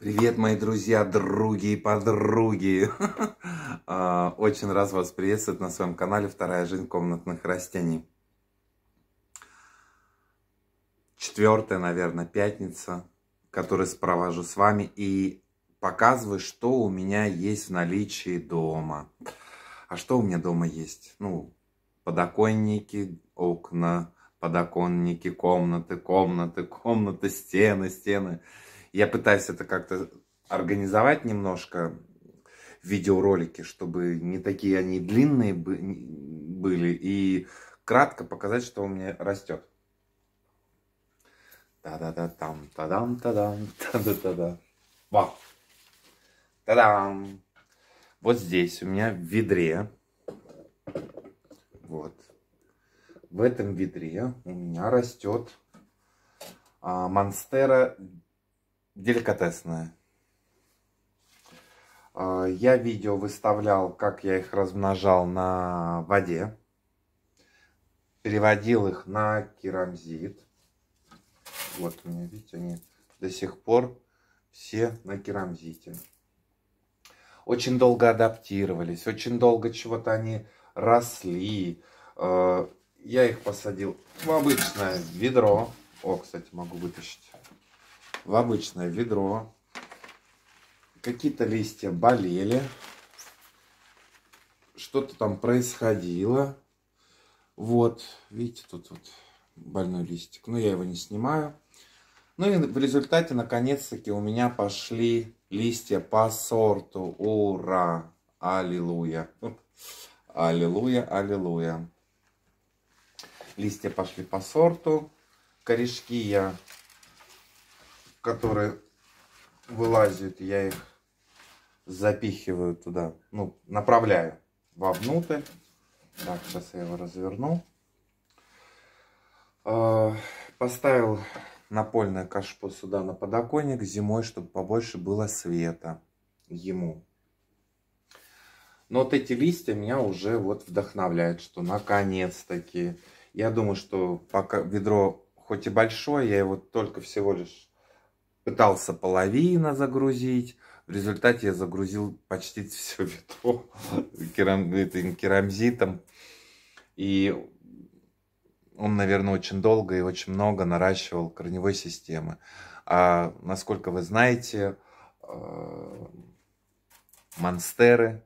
Привет, мои друзья, други и подруги! А, очень рад вас приветствовать на своем канале «Вторая жизнь комнатных растений». Четвертая, наверное, пятница, которую спровожу с вами и показываю, что у меня есть в наличии дома. А что у меня дома есть? Ну, подоконники, окна, подоконники, комнаты, комнаты, комнаты, стены, стены. Я пытаюсь это как-то организовать немножко, видеоролики, чтобы не такие они длинные были, и кратко показать, что у меня растет. Та-да-да, там, та-дам, та-дам, та да Вау! Та-дам! Вот здесь у меня в ведре вот. В этом ведре у меня растет а, монстера деликатесная. А, я видео выставлял, как я их размножал на воде. Переводил их на керамзит. Вот у меня, видите, они до сих пор все на керамзите. Очень долго адаптировались, очень долго чего-то они росли. Э, я их посадил в обычное ведро. О, кстати, могу вытащить. В обычное ведро. Какие-то листья болели. Что-то там происходило. Вот, видите, тут вот больной листик. Но я его не снимаю. Ну и в результате, наконец-таки, у меня пошли листья по сорту. Ура! Аллилуйя! Аллилуйя, аллилуйя. Листья пошли по сорту. Корешки я, которые вылазят, я их запихиваю туда, ну, направляю вовнутрь. Так, сейчас я его разверну. А, поставил напольное кашпо сюда на подоконник зимой, чтобы побольше было света ему. Но вот эти листья меня уже вот вдохновляют, что наконец-таки. Я думаю, что пока ведро хоть и большое, я его только всего лишь пытался половина загрузить. В результате я загрузил почти все ведро керам, этим керамзитом. И он, наверное, очень долго и очень много наращивал корневой системы. А насколько вы знаете, э, монстеры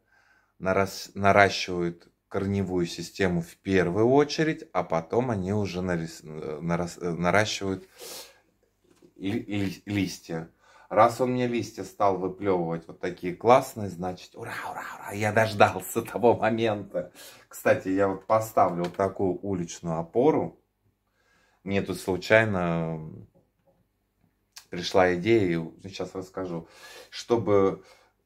нарас наращивают корневую систему в первую очередь, а потом они уже нарис, нарас, наращивают ли, ли, листья. Раз он мне листья стал выплевывать вот такие классные, значит, ура, ура, ура, я дождался того момента. Кстати, я вот поставлю вот такую уличную опору. Мне тут случайно пришла идея, сейчас расскажу, чтобы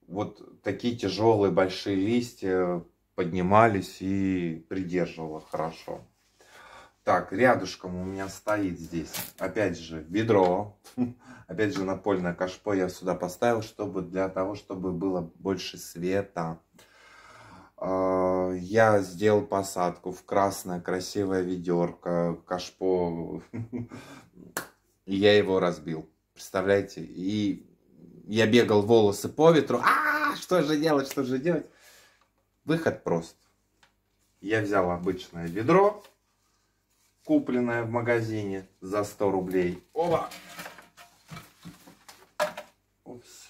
вот такие тяжелые большие листья поднимались и придерживало хорошо. Так, рядышком у меня стоит здесь, опять же, ведро, опять же, напольное кашпо я сюда поставил, чтобы для того, чтобы было больше света. А, я сделал посадку в красное красивое ведерко, кашпо, я его разбил, представляете? И я бегал волосы по ветру. А, что же делать, что же делать? Выход прост. Я взял обычное ведро, купленное в магазине за 100 рублей. Опа! Опс.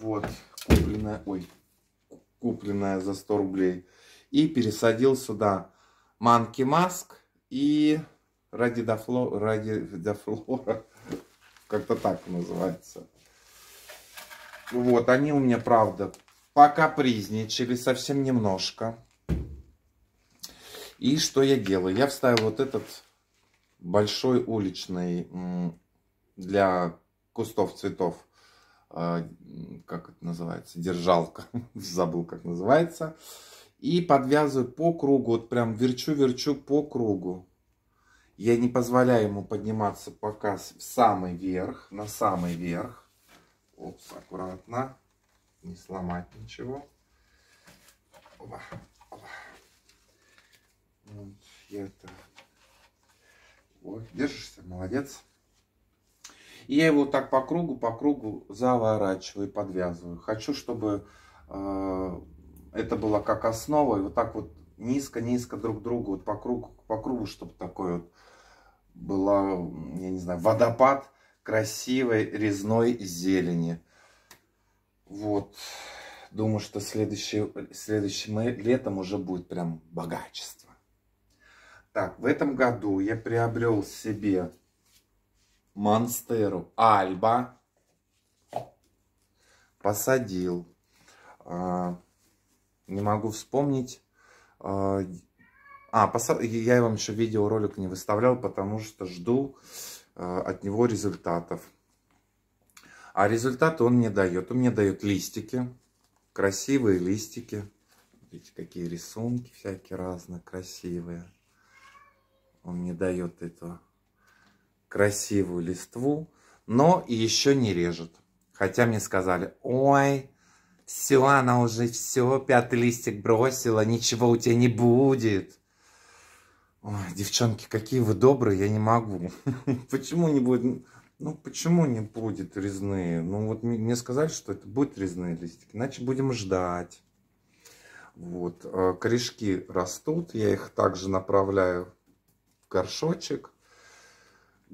Вот, купленное, ой, купленное за 100 рублей. И пересадил сюда манки маск и радидофло, радидофлора, Как-то так называется. Вот, они у меня, правда, покапризничали совсем немножко. И что я делаю? Я вставил вот этот большой уличный для кустов цветов, а, как это называется, держалка, забыл как называется. И подвязываю по кругу, вот прям верчу-верчу по кругу. Я не позволяю ему подниматься пока в самый верх, на самый верх. Опс, аккуратно, не сломать ничего. Оба, оба. Вот, я это... Вот, держишься, молодец. И я его так по кругу, по кругу заворачиваю, подвязываю. Хочу, чтобы э, это было как основа. И вот так вот низко-низко друг к другу, вот по кругу, по кругу, чтобы такой вот была, я не знаю, водопад красивой резной зелени. Вот. Думаю, что следующий, следующим летом уже будет прям богачество. Так, в этом году я приобрел себе монстеру Альба. Посадил. А, не могу вспомнить а, а я вам еще видеоролик не выставлял, потому что жду а, от него результатов. А результат он не дает. Он мне дает листики, красивые листики. Видите, какие рисунки всякие разные, красивые. Он мне дает эту красивую листву, но еще не режет. Хотя мне сказали, ой, все, она уже все, пятый листик бросила, ничего у тебя не будет. Ой, девчонки, какие вы добрые, я не могу. Почему не будет? Ну, почему не будет резные? Ну, вот мне сказали, что это будет резные листики, иначе будем ждать. Вот, э, корешки растут, я их также направляю в горшочек.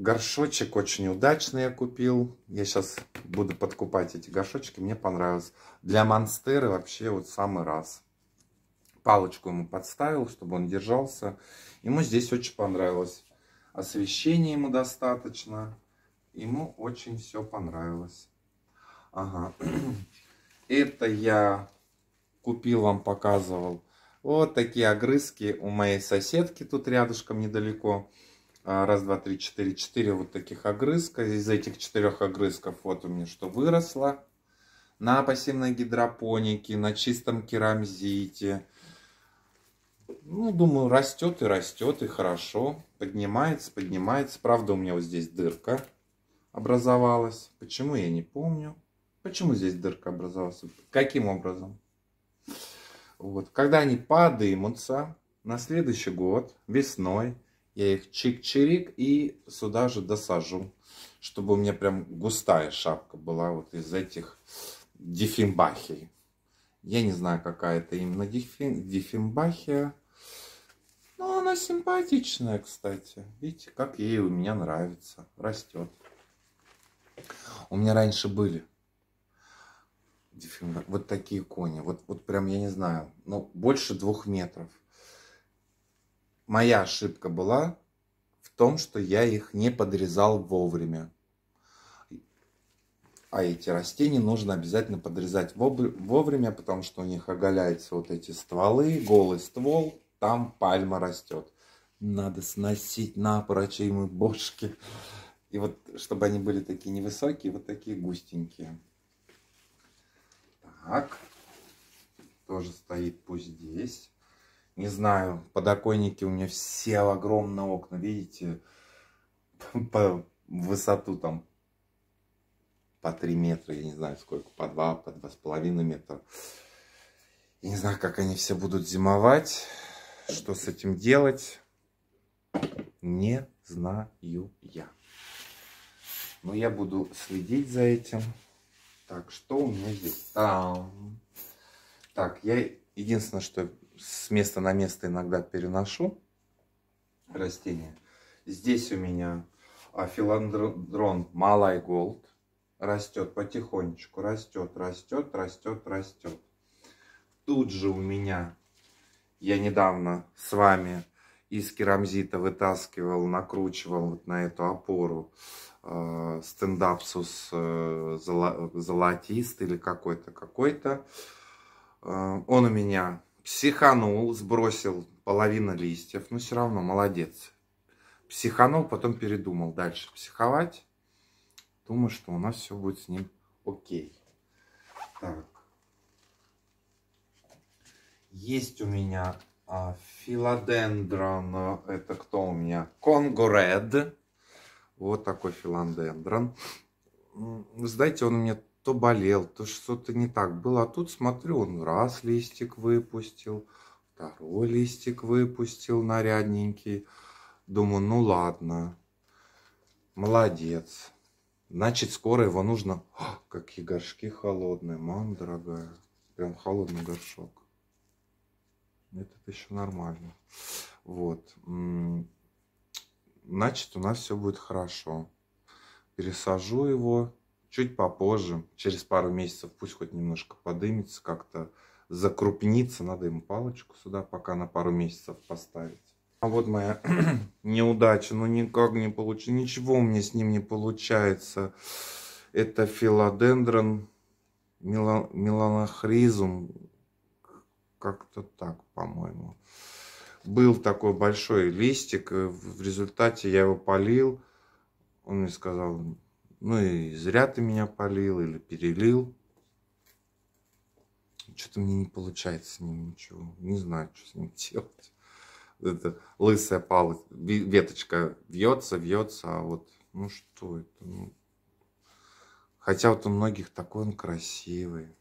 Горшочек очень удачный я купил. Я сейчас буду подкупать эти горшочки. Мне понравилось. Для монстеры вообще вот самый раз. Палочку ему подставил, чтобы он держался. Ему здесь очень понравилось. Освещения ему достаточно. Ему очень все понравилось. Ага. Это я купил, вам показывал. Вот такие огрызки у моей соседки тут рядышком недалеко. А, раз, два, три, четыре, четыре вот таких огрызка. Из этих четырех огрызков вот у меня что выросло. На пассивной гидропонике, на чистом керамзите. Ну, думаю, растет и растет, и хорошо. Поднимается, поднимается. Правда, у меня вот здесь дырка образовалась. Почему, я не помню. Почему здесь дырка образовалась? Каким образом? Вот. Когда они подымутся на следующий год, весной, я их чик-чирик и сюда же досажу, чтобы у меня прям густая шапка была вот из этих дифимбахий. Я не знаю, какая это именно дифим, дифимбахия. Но она симпатичная, кстати. Видите, как ей у меня нравится. Растет. У меня раньше были вот такие кони. Вот, вот прям, я не знаю, но ну, больше двух метров моя ошибка была в том, что я их не подрезал вовремя. А эти растения нужно обязательно подрезать вовремя, потому что у них оголяются вот эти стволы, голый ствол, там пальма растет. Надо сносить напрочь им бошки. И вот, чтобы они были такие невысокие, вот такие густенькие. Так. Тоже стоит пусть здесь. Не знаю, подоконники у меня все в огромные окна, видите? По высоту там по 3 метра, я не знаю сколько, по 2, по 2,5 метра. Я не знаю, как они все будут зимовать, что с этим делать, не знаю я. Но я буду следить за этим. Так, что у меня здесь? Там. Так, я единственное, что с места на место иногда переношу растения. Здесь у меня а, филандрон Малай Голд. Растет потихонечку, растет, растет, растет, растет. Тут же у меня, я недавно с вами из керамзита вытаскивал, накручивал вот на эту опору э, а, стендапсус э, золо, золотистый или какой-то, какой-то. Э, он у меня Психанул, сбросил половину листьев, но ну, все равно молодец. Психанул, потом передумал дальше психовать. Думаю, что у нас все будет с ним окей. Так. Есть у меня а, филодендрон. А, это кто у меня? Конгоред. Вот такой филодендрон. Знаете, он у меня то болел, то что-то не так было. А тут смотрю, он раз листик выпустил, второй листик выпустил нарядненький. Думаю, ну ладно, молодец. Значит, скоро его нужно... О, «А, какие горшки холодные, мам дорогая. Прям холодный горшок. Этот еще нормально. Вот. Значит, у нас все будет хорошо. Пересажу его чуть попозже, через пару месяцев, пусть хоть немножко подымется, как-то закрупнится. Надо ему палочку сюда пока на пару месяцев поставить. А вот моя неудача, ну никак не получится, ничего у меня с ним не получается. Это филодендрон мело, меланохризум, как-то так, по-моему. Был такой большой листик, э, в результате я его полил, он мне сказал, ну и зря ты меня полил или перелил. Что-то мне не получается с ним ничего. Не знаю, что с ним делать. Это лысая палочка, веточка вьется, вьется, а вот, ну что это? Ну... Хотя вот у многих такой он красивый.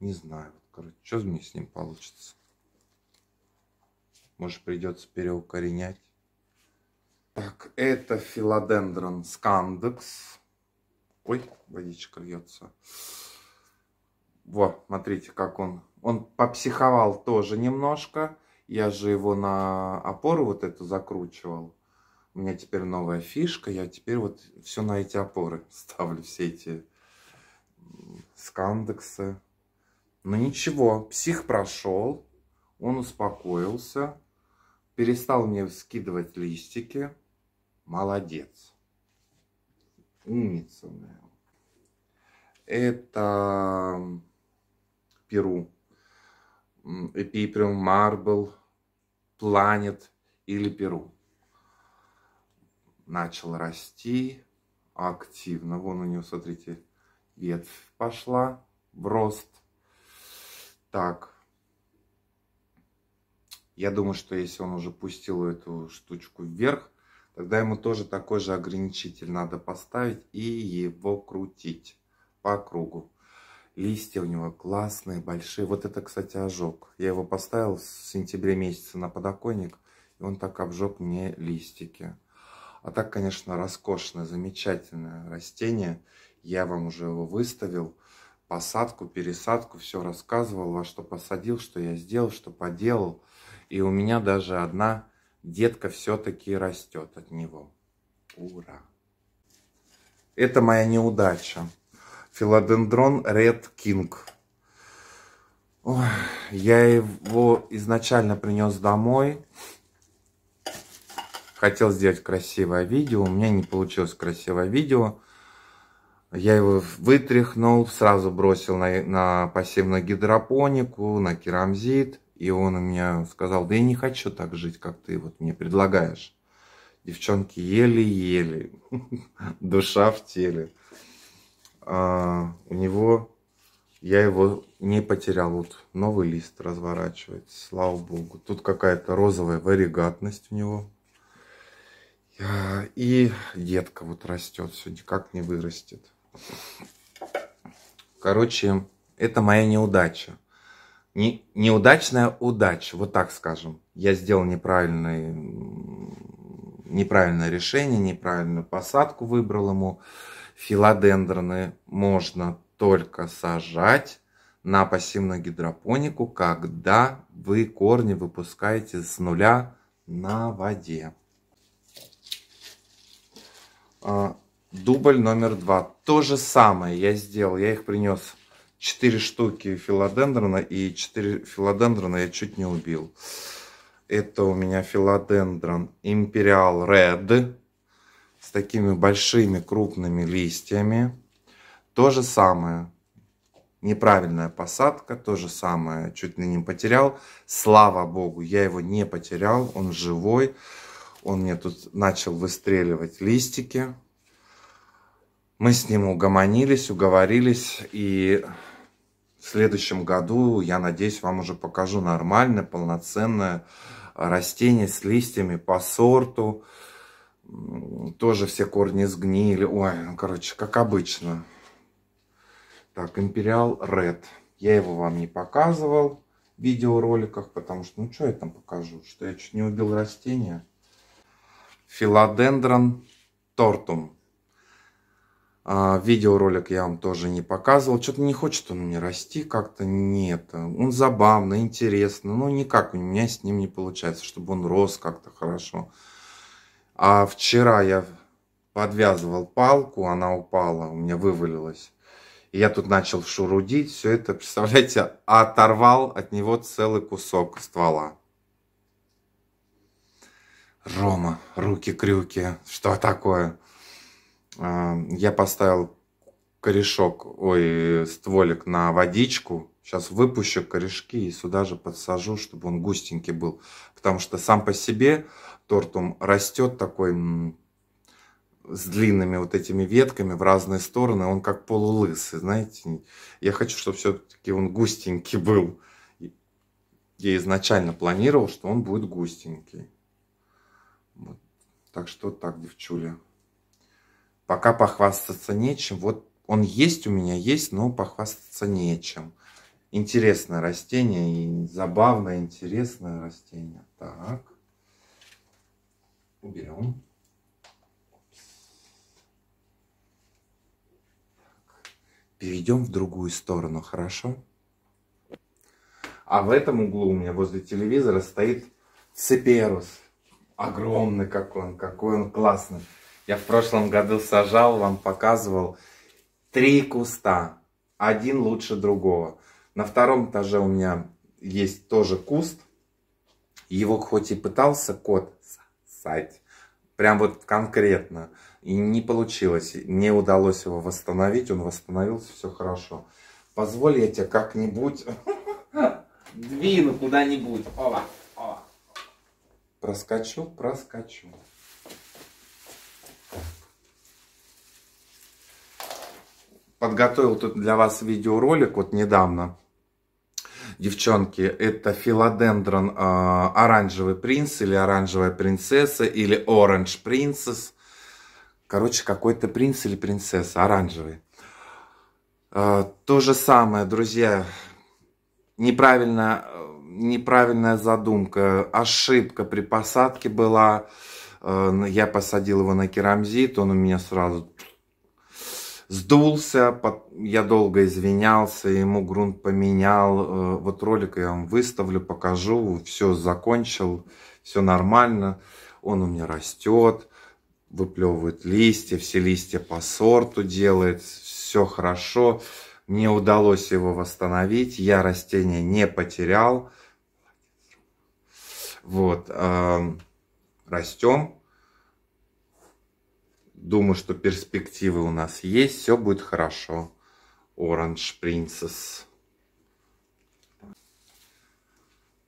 Не знаю, вот, короче, что мне с ним получится. Может, придется переукоренять. Так, это филодендрон скандекс. Ой, водичка льется. Вот, смотрите, как он. Он попсиховал тоже немножко. Я же его на опору вот эту закручивал. У меня теперь новая фишка. Я теперь вот все на эти опоры ставлю. Все эти скандексы. Но ну, ничего, псих прошел. Он успокоился. Перестал мне скидывать листики. Молодец. Умицунэ. Это Перу. Эпиприум, Марбл, Планет или Перу. Начал расти активно. Вон у нее, смотрите, ветвь пошла в рост. Так. Я думаю, что если он уже пустил эту штучку вверх, Тогда ему тоже такой же ограничитель надо поставить и его крутить по кругу. Листья у него классные, большие. Вот это, кстати, ожог. Я его поставил в сентябре месяце на подоконник, и он так обжег мне листики. А так, конечно, роскошное, замечательное растение. Я вам уже его выставил. Посадку, пересадку, все рассказывал, во что посадил, что я сделал, что поделал. И у меня даже одна детка все-таки растет от него. Ура! Это моя неудача. Филодендрон Ред Кинг. я его изначально принес домой. Хотел сделать красивое видео. У меня не получилось красивое видео. Я его вытряхнул, сразу бросил на, на пассивную гидропонику, на керамзит. И он у меня сказал, да я не хочу так жить, как ты вот мне предлагаешь. Девчонки еле-еле, душа в теле. А, у него, я его не потерял. Вот новый лист разворачивается, слава богу. Тут какая-то розовая варигатность у него. И детка вот растет, все никак не вырастет. Короче, это моя неудача не, неудачная удача, вот так скажем. Я сделал неправильное неправильное решение, неправильную посадку выбрал ему. Филодендроны можно только сажать на пассивную гидропонику, когда вы корни выпускаете с нуля на воде. А, дубль номер два. То же самое я сделал. Я их принес 4 штуки филодендрона и 4 филодендрона я чуть не убил. Это у меня филодендрон Imperial Red с такими большими крупными листьями. То же самое. Неправильная посадка, то же самое. Чуть не потерял. Слава богу, я его не потерял. Он живой. Он мне тут начал выстреливать листики. Мы с ним угомонились, уговорились и следующем году, я надеюсь, вам уже покажу нормальное, полноценное растение с листьями по сорту. Тоже все корни сгнили. Ой, ну, короче, как обычно. Так, Imperial Red. Я его вам не показывал в видеороликах, потому что, ну, что я там покажу? Что я чуть не убил растение Филодендрон тортум. А, видеоролик я вам тоже не показывал. Что-то не хочет он мне расти как-то. Нет. Он забавно, интересно. Но никак у меня с ним не получается, чтобы он рос как-то хорошо. А вчера я подвязывал палку, она упала, у меня вывалилась. И я тут начал шурудить. Все это, представляете, оторвал от него целый кусок ствола. Рома, руки-крюки, что такое? Я поставил корешок, ой, стволик на водичку. Сейчас выпущу корешки и сюда же подсажу, чтобы он густенький был. Потому что сам по себе тортум растет такой с длинными вот этими ветками в разные стороны. Он как полулысый, знаете. Я хочу, чтобы все-таки он густенький был. Я изначально планировал, что он будет густенький. Вот. Так что так, девчуля. Пока похвастаться нечем. Вот он есть у меня, есть, но похвастаться нечем. Интересное растение, и забавное, интересное растение. Так. Уберем. Перейдем в другую сторону, хорошо? А в этом углу у меня возле телевизора стоит циперус. Огромный какой он, какой он классный. Я в прошлом году сажал, вам показывал три куста. Один лучше другого. На втором этаже у меня есть тоже куст. Его хоть и пытался кот сать, прям вот конкретно, и не получилось, не удалось его восстановить, он восстановился, все хорошо. Позволь я тебе как-нибудь двину куда-нибудь, ова, ова. Проскочу, проскочу. подготовил тут для вас видеоролик вот недавно. Девчонки, это филодендрон э, оранжевый принц или оранжевая принцесса или оранж принцесс. Короче, какой-то принц или принцесса, оранжевый. Э, то же самое, друзья, неправильная неправильная задумка, ошибка при посадке была. Э, я посадил его на керамзит, он у меня сразу сдулся, я долго извинялся, ему грунт поменял. Э, вот ролик я вам выставлю, покажу, все закончил, все нормально. Он у меня растет, выплевывает листья, все листья по сорту делает, все хорошо. Мне удалось его восстановить, я растение не потерял. Вот, эм, растем, Думаю, что перспективы у нас есть. Все будет хорошо. Orange Princess.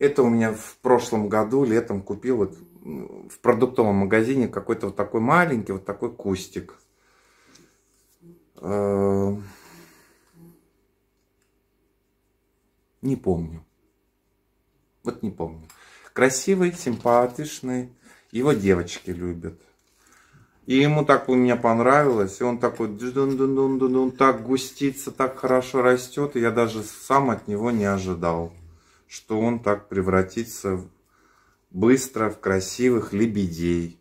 Это у меня в прошлом году летом купил вот в продуктовом магазине какой-то вот такой маленький, вот такой кустик. Не помню. Вот не помню. Красивый, симпатичный. Его девочки любят. И ему так у меня понравилось, и он такой дун дун дун дун дун так густится, так хорошо растет, и я даже сам от него не ожидал, что он так превратится быстро в красивых лебедей.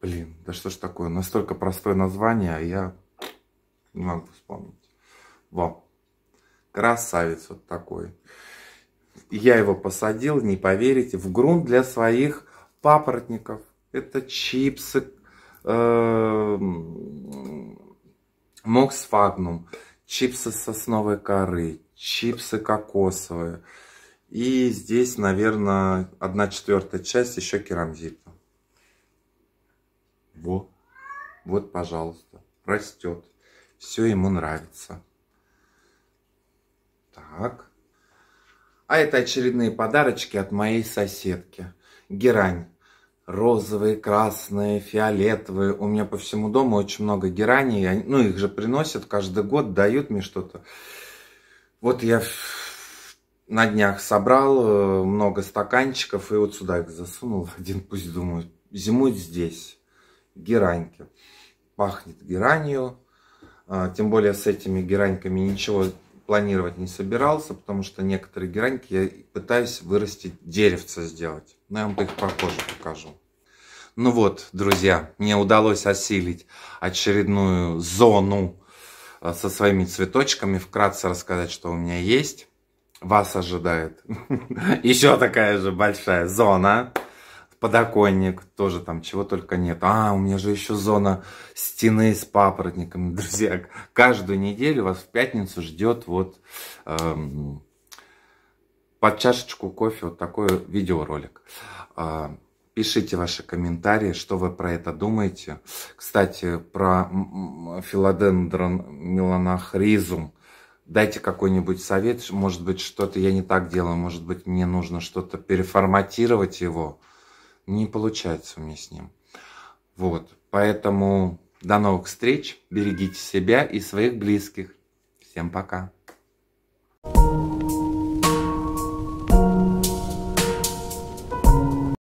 Блин, да что ж такое, настолько простое название, а я не могу вспомнить. Во, красавец вот такой. Я его посадил, не поверите, в грунт для своих папоротников это чипсы, э, моксфагнум, чипсы сосновой коры, чипсы кокосовые. И здесь, наверное, одна четвертая часть еще керамзита. Во. Вот, пожалуйста. Растет. Все ему нравится. Так. А это очередные подарочки от моей соседки. Герань розовые, красные, фиолетовые. У меня по всему дому очень много гераний. Они, ну, их же приносят каждый год, дают мне что-то. Вот я на днях собрал э, много стаканчиков и вот сюда их засунул. Один пусть думаю, зимует здесь. Гераньки. Пахнет геранью. А, тем более с этими гераньками ничего планировать не собирался, потому что некоторые гераньки я пытаюсь вырастить деревца сделать. Но я вам их попозже покажу. Ну вот, друзья, мне удалось осилить очередную зону э, со своими цветочками. Вкратце рассказать, что у меня есть. Вас ожидает еще такая же большая зона. Подоконник тоже там чего только нет. А, у меня же еще зона стены с папоротниками. Друзья, каждую неделю вас в пятницу ждет вот эм, под чашечку кофе вот такой видеоролик. А, Пишите ваши комментарии, что вы про это думаете. Кстати, про филодендрон меланохризум. Дайте какой-нибудь совет, может быть, что-то я не так делаю, может быть, мне нужно что-то переформатировать его. Не получается у меня с ним. Вот, поэтому до новых встреч, берегите себя и своих близких. Всем пока. thank you